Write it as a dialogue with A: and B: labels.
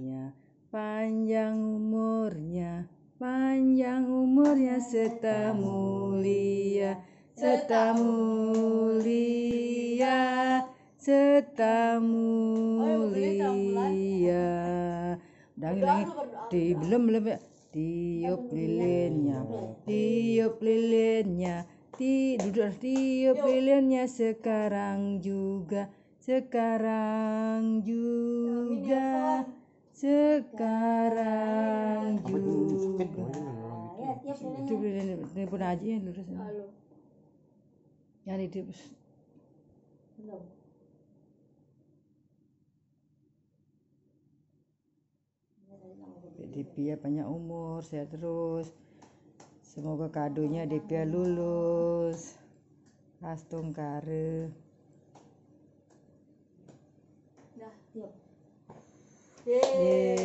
A: umurnya, panjang umurnya, panjang umurnya serta mulia, serta mulia, serta mulia. Dan ini di belum belum ya. tiup lilinnya, tiup lilinnya, ti duduk tiup lilinnya sekarang juga, sekarang juga sekarang juga itu ini pun iya, aja ya lurus yang hidup
B: belum banyak umur sehat terus semoga kadonya pia ya lulus kastung kare
A: Yeay. Yeay.